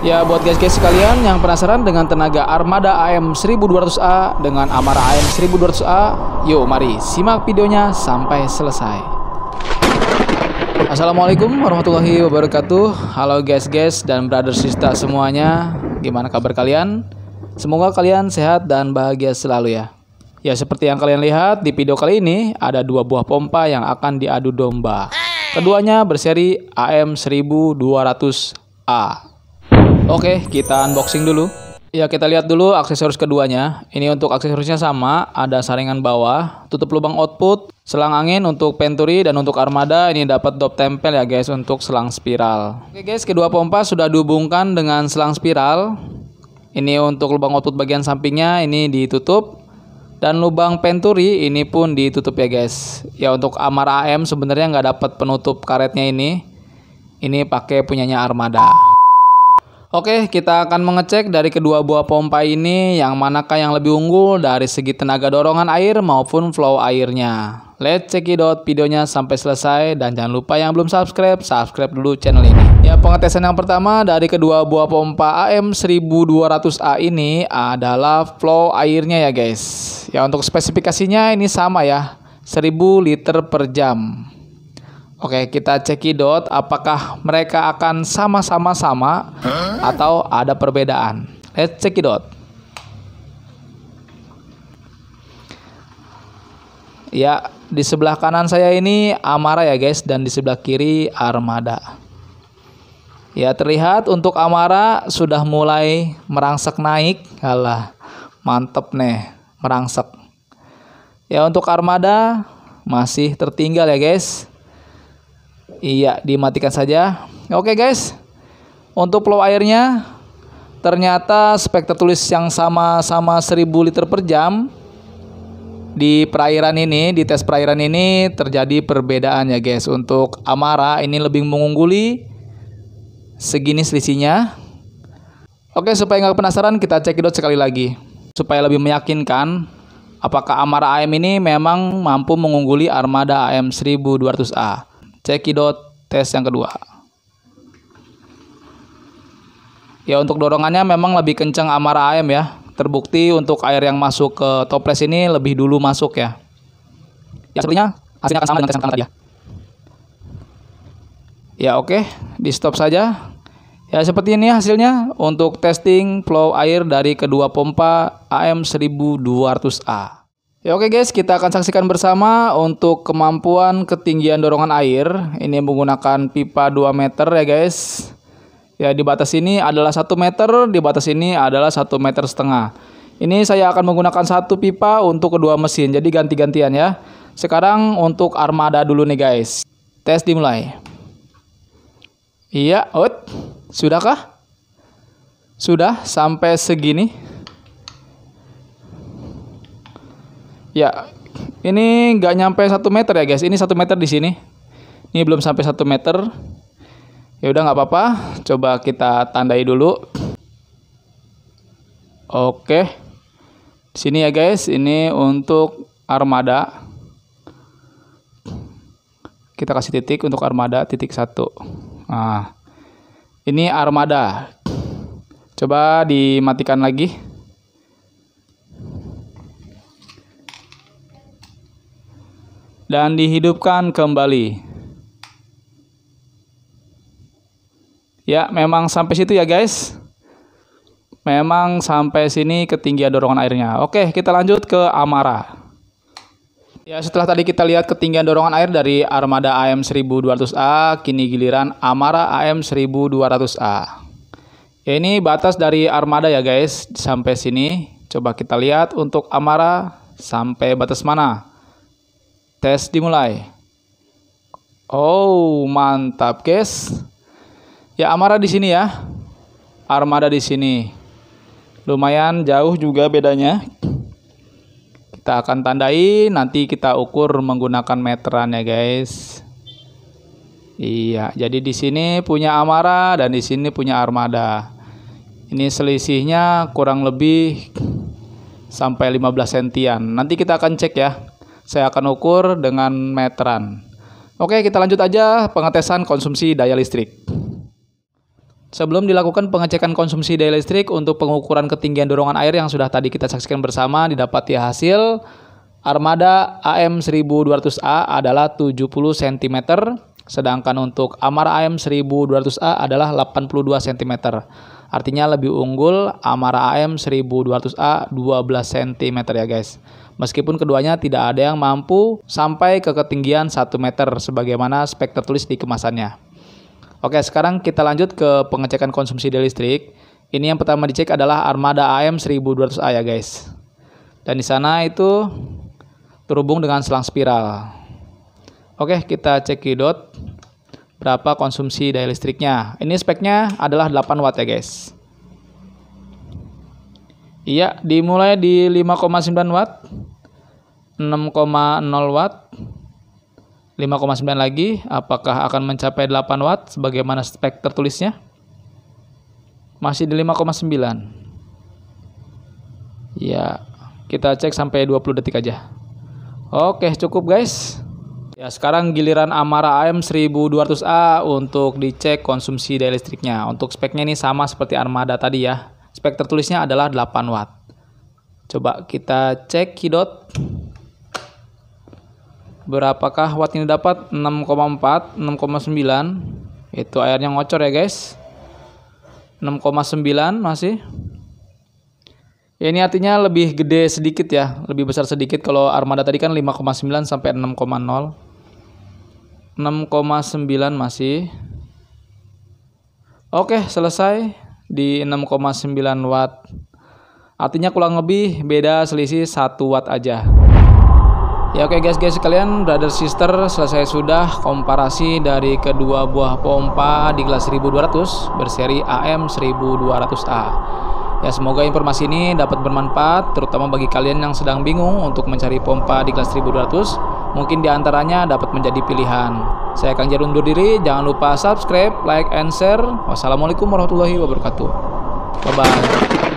Ya buat guys-guys sekalian yang penasaran dengan tenaga armada AM 1200A dengan Amara AM 1200A, yuk mari simak videonya sampai selesai. Assalamualaikum warahmatullahi wabarakatuh Halo guys guys dan brother sister semuanya Gimana kabar kalian? Semoga kalian sehat dan bahagia selalu ya Ya seperti yang kalian lihat di video kali ini Ada dua buah pompa yang akan diadu domba Keduanya berseri AM 1200A Oke, kita unboxing dulu. Ya, kita lihat dulu aksesoris keduanya. Ini untuk aksesorisnya sama, ada saringan bawah, tutup lubang output, selang angin untuk penturi dan untuk armada ini dapat dop tempel ya guys untuk selang spiral. Oke guys, kedua pompa sudah dihubungkan dengan selang spiral. Ini untuk lubang output bagian sampingnya ini ditutup dan lubang penturi ini pun ditutup ya guys. Ya untuk Amar AM sebenarnya nggak dapat penutup karetnya ini. Ini pakai punyanya armada. Oke, kita akan mengecek dari kedua buah pompa ini yang manakah yang lebih unggul dari segi tenaga dorongan air maupun flow airnya. Let's check it out videonya sampai selesai dan jangan lupa yang belum subscribe, subscribe dulu channel ini. Ya, pengetesan yang pertama dari kedua buah pompa AM 1200A ini adalah flow airnya ya guys. Ya, untuk spesifikasinya ini sama ya, 1000 liter per jam. Oke, kita cekidot apakah mereka akan sama-sama sama atau ada perbedaan. Let's cekidot. Ya, di sebelah kanan saya ini Amara ya guys dan di sebelah kiri Armada. Ya, terlihat untuk Amara sudah mulai merangsek naik. Alah, mantep nih, merangsek. Ya, untuk Armada masih tertinggal ya guys Iya, dimatikan saja. Oke guys, untuk flow airnya ternyata spek tertulis yang sama-sama 1000 liter per jam di perairan ini, di tes perairan ini terjadi perbedaan ya guys. Untuk Amara ini lebih mengungguli segini selisihnya. Oke, supaya nggak penasaran kita cekidot sekali lagi. Supaya lebih meyakinkan apakah Amara AM ini memang mampu mengungguli armada AM 1200A cekidot tes yang kedua. Ya untuk dorongannya memang lebih kencang Amara AM ya. Terbukti untuk air yang masuk ke toples ini lebih dulu masuk ya. Ya sepertinya hasilnya akan sama dengan tes yang tadi ya. Ya oke, di stop saja. Ya seperti ini hasilnya untuk testing flow air dari kedua pompa AM 1200A. Ya oke guys, kita akan saksikan bersama untuk kemampuan ketinggian dorongan air. Ini menggunakan pipa 2 meter ya guys. Ya di batas ini adalah 1 meter, di batas ini adalah 1 meter setengah. Ini saya akan menggunakan satu pipa untuk kedua mesin, jadi ganti-gantian ya. Sekarang untuk armada dulu nih guys. Tes dimulai. Iya, out. Sudahkah? Sudah sampai segini? Ya, ini nggak nyampe 1 meter ya guys. Ini satu meter di sini. Ini belum sampai satu meter. Ya udah nggak apa-apa. Coba kita tandai dulu. Oke. sini ya guys. Ini untuk armada. Kita kasih titik untuk armada titik satu. Nah, ini armada. Coba dimatikan lagi. dan dihidupkan kembali. Ya, memang sampai situ ya guys. Memang sampai sini ketinggian dorongan airnya. Oke, kita lanjut ke Amara. Ya, setelah tadi kita lihat ketinggian dorongan air dari armada AM 1200A, kini giliran Amara AM 1200A. Ya, ini batas dari armada ya guys, sampai sini. Coba kita lihat untuk Amara sampai batas mana. Tes dimulai. Oh, mantap, guys. Ya, Amara di sini ya. Armada di sini. Lumayan jauh juga bedanya. Kita akan tandai, nanti kita ukur menggunakan meteran ya, guys. Iya, jadi di sini punya Amara dan di sini punya Armada. Ini selisihnya kurang lebih sampai 15 sentian. Nanti kita akan cek ya. Saya akan ukur dengan meteran. Oke, kita lanjut aja pengetesan konsumsi daya listrik. Sebelum dilakukan pengecekan konsumsi daya listrik untuk pengukuran ketinggian dorongan air yang sudah tadi kita saksikan bersama didapati hasil Armada AM 1200A adalah 70 cm, sedangkan untuk Amar AM 1200A adalah 82 cm. Artinya lebih unggul Amar AM 1200A 12 cm ya guys meskipun keduanya tidak ada yang mampu sampai ke ketinggian 1 meter sebagaimana spek tertulis di kemasannya. Oke, sekarang kita lanjut ke pengecekan konsumsi daya listrik. Ini yang pertama dicek adalah Armada AM 1200A ya guys. Dan di sana itu terhubung dengan selang spiral. Oke, kita cek kidot berapa konsumsi daya listriknya. Ini speknya adalah 8 watt ya guys. Iya, dimulai di 5,9 watt, 6,0 watt, 5,9 lagi, apakah akan mencapai 8 watt sebagaimana spek tertulisnya? Masih di 5,9. Ya, kita cek sampai 20 detik aja. Oke, cukup guys. Ya, sekarang giliran Amara AM 1200A untuk dicek konsumsi daya listriknya. Untuk speknya ini sama seperti Armada tadi ya. Spek tertulisnya adalah 8 watt. Coba kita cek kidot. Berapakah watt ini dapat? 6,4, 6,9. Itu airnya ngocor ya guys. 6,9 masih. Ya, ini artinya lebih gede sedikit ya, lebih besar sedikit kalau armada tadi kan 5,9 sampai 6,0. 6,9 masih. Oke, selesai di 6,9 watt. Artinya kurang lebih beda selisih 1 watt aja. Ya oke guys guys sekalian, brother sister selesai sudah komparasi dari kedua buah pompa di kelas 1200 berseri AM 1200A. Ya semoga informasi ini dapat bermanfaat terutama bagi kalian yang sedang bingung untuk mencari pompa di kelas 1200 Mungkin diantaranya dapat menjadi pilihan. Saya Kang Jarun undur diri, jangan lupa subscribe, like, and share. Wassalamualaikum warahmatullahi wabarakatuh. Bye-bye.